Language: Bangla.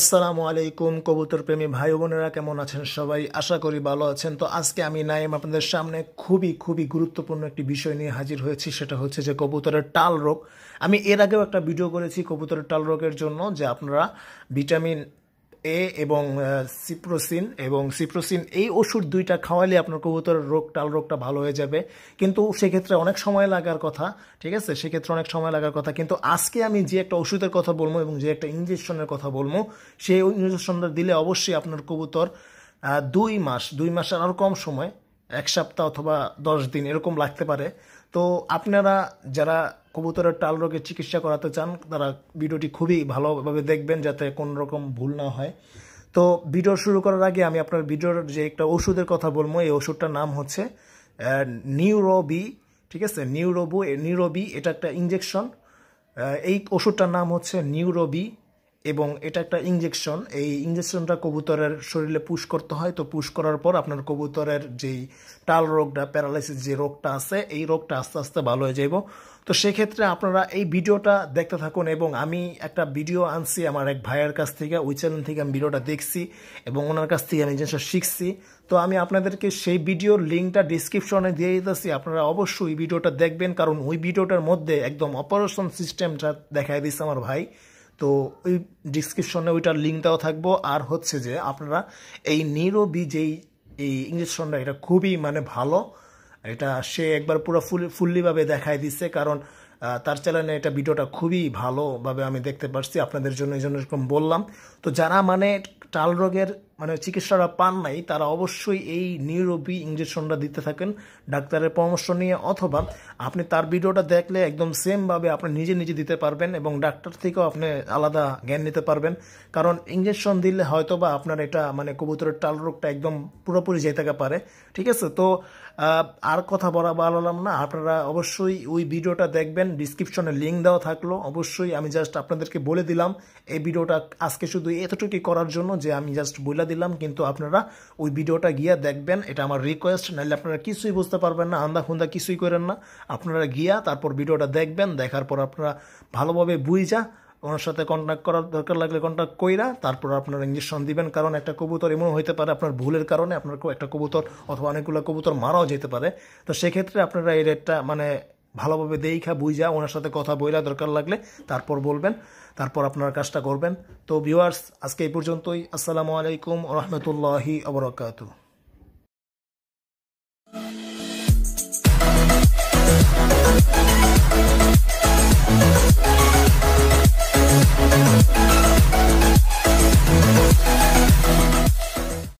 আসসালামু আলাইকুম কবুতর প্রেমী ভাই বোনেরা কেমন আছেন সবাই আশা করি ভালো আছেন তো আজকে আমি নাইম আপনাদের সামনে খুবই খুবই গুরুত্বপূর্ণ একটি বিষয় নিয়ে হাজির হয়েছি সেটা হচ্ছে যে কবুতরের টাল রোগ আমি এর আগেও একটা ভিডিও করেছি কবুতরের টাল রোগের জন্য যে আপনারা ভিটামিন এ এবং সিপ্রোসিন এবং সিপ্রোসিন এই ওষুধ দুইটা খাওয়ালে আপনার কবুতরের রোগ টাল রোগটা ভালো হয়ে যাবে কিন্তু সেক্ষেত্রে অনেক সময় লাগার কথা ঠিক আছে সেক্ষেত্রে অনেক সময় লাগার কথা কিন্তু আজকে আমি যে একটা ওষুধের কথা বলবো এবং যে একটা ইঞ্জেকশনের কথা বলবো সেই ইঞ্জেকশনটা দিলে অবশ্যই আপনার কবুতর দুই মাস দুই মাসের আরও কম সময় এক সপ্তাহ অথবা দশ দিন এরকম লাগতে পারে তো আপনারা যারা কবুতরের টাল রোগে চিকিৎসা করাতে চান তারা ভিডিওটি খুবই ভালোভাবে দেখবেন যাতে কোনো রকম ভুল না হয় তো ভিডিও শুরু করার আগে আমি আপনার ভিডিওর যে একটা ওষুধের কথা বলবো এই ওষুধটার নাম হচ্ছে নিউরোবি ঠিক আছে নিউরোবু নিউরোবি এটা একটা ইঞ্জেকশন এই ওষুধটার নাম হচ্ছে নিউরোবি এবং এটা একটা ইঞ্জেকশন এই ইঞ্জেকশনটা কবুতরের শরীরে পুশ করতে হয় তো পুশ করার পর আপনার কবুতরের যেই টাল রোগটা প্যারালাইসিস যে রোগটা আছে এই রোগটা আস্তে আস্তে ভালো হয়ে যাইব তো সেক্ষেত্রে আপনারা এই ভিডিওটা দেখতে থাকুন এবং আমি একটা ভিডিও আনছি আমার এক ভাইয়ের কাছ থেকে ওই চ্যানেল থেকে আমি ভিডিওটা দেখছি এবং ওনার কাছ থেকে আমি জিনিসটা শিখছি তো আমি আপনাদেরকে সেই ভিডিওর লিঙ্কটা ডিসক্রিপশনে দিয়ে দিতেছি আপনারা অবশ্যই ওই ভিডিওটা দেখবেন কারণ ওই ভিডিওটার মধ্যে একদম অপারেশন সিস্টেমটা দেখায় দিচ্ছে আমার ভাই তো ওই ডিসক্রিপশনে ওইটার লিঙ্ক দেওয়া থাকবো আর হচ্ছে যে আপনারা এই নিরবি যেই এই ইঞ্জেকশনটা এটা খুবই মানে ভালো এটা সে একবার পুরো ফুল ফুল্লিভাবে দেখায় দিচ্ছে কারণ তার চ্যানেলে এটা ভিডিওটা খুবই ভালোভাবে আমি দেখতে পারছি আপনাদের জন্য এই জন্য এরকম বললাম তো যারা মানে টাল রোগের মানে চিকিৎসারা পান নাই তারা অবশ্যই এই নিউরোপি ইঞ্জেকশনটা দিতে থাকেন ডাক্তারের পরামর্শ নিয়ে অথবা আপনি তার ভিডিওটা দেখলে একদম সেমভাবে আপনি নিজে নিজে দিতে পারবেন এবং ডাক্তার থেকেও আপনি আলাদা জ্ঞান নিতে পারবেন কারণ ইঞ্জেকশন দিলে হয়তো বা আপনার এটা মানে কবুতরের টাল রোগটা একদম পুরোপুরি যেতে পারে ঠিক আছে তো আর কথা বলা বাড়ালাম না আপনারা অবশ্যই ওই ভিডিওটা দেখবেন ডিসক্রিপশনে লিঙ্ক দেওয়া থাকলো অবশ্যই আমি জাস্ট আপনাদেরকে বলে দিলাম এই ভিডিওটা আজকে শুধু এতটুকুই করার জন্য যে আমি জাস্ট বলে দিলাম কিন্তু আপনারা ওই ভিডিওটা গিয়া দেখবেন এটা আমার রিকোয়েস্ট নাহলে আপনারা কিছুই বুঝতে পারবেন না আন্দা খুন্দা কিছুই করেন না আপনারা গিয়া তারপর ভিডিওটা দেখবেন দেখার পর আপনারা ভালোভাবে বুঝা ওনার সাথে কন্ট্যাক্ট করার দরকার লাগলে কন্ট্যাক্ট কইরা তারপর আপনারা ইঞ্জেকশন দিবেন কারণ একটা কবুতর এমন হইতে পারে আপনার ভুলের কারণে আপনার একটা কবুতর অথবা অনেকগুলো কবুতর মারাও যেতে পারে তো সেক্ষেত্রে আপনারা এই রেটটা মানে ভালোভাবে দেখা বুঝা ওনার সাথে কথা বইলা দরকার লাগলে তারপর বলবেন তারপর আপনার কাজটা করবেন তো ভিউয়ার্স আজকে এই পর্যন্তই আসসালামু আলাইকুম রহমতুল্লাহি আবরকাতু